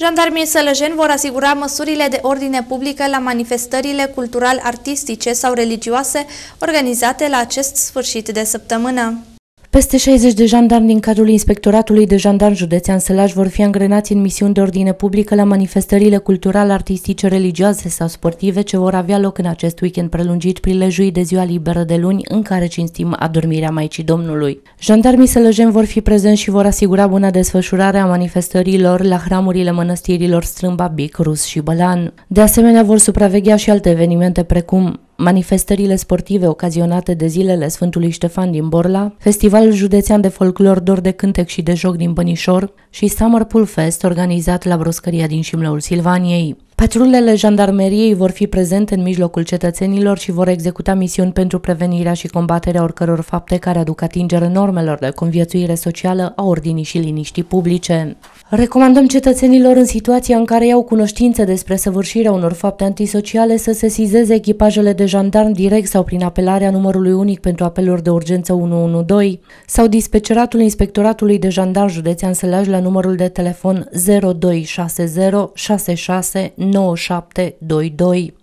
Jandarmii sălăjeni vor asigura măsurile de ordine publică la manifestările cultural-artistice sau religioase organizate la acest sfârșit de săptămână. Peste 60 de jandarmi din cadrul Inspectoratului de Jandarmi Județean Sălaj vor fi angrenați în misiuni de ordine publică la manifestările culturale, artistice, religioase sau sportive ce vor avea loc în acest weekend prelungit prilejului de ziua liberă de luni în care cinstim adormirea Maicii Domnului. Jandarmii sălăjeni vor fi prezenți și vor asigura buna desfășurare a manifestărilor la hramurile mănăstirilor Strâmba, Bic, Rus și Bălan. De asemenea vor supraveghea și alte evenimente precum manifestările sportive ocazionate de zilele Sfântului Ștefan din Borla, Festivalul Județean de Folclor, Dor de Cântec și de Joc din Bănișor și Summer Pool Fest organizat la broscăria din Șimleul Silvaniei. Patrulele jandarmeriei vor fi prezente în mijlocul cetățenilor și vor executa misiuni pentru prevenirea și combaterea oricăror fapte care aduc atingere normelor de conviețuire socială a ordinii și liniștii publice. Recomandăm cetățenilor în situația în care iau cunoștință despre săvârșirea unor fapte antisociale să sesizeze echipajele de jandarm direct sau prin apelarea numărului unic pentru apeluri de urgență 112 sau dispeceratul Inspectoratului de jandarm Județean Sălaj la numărul de telefon 0260 66 9722.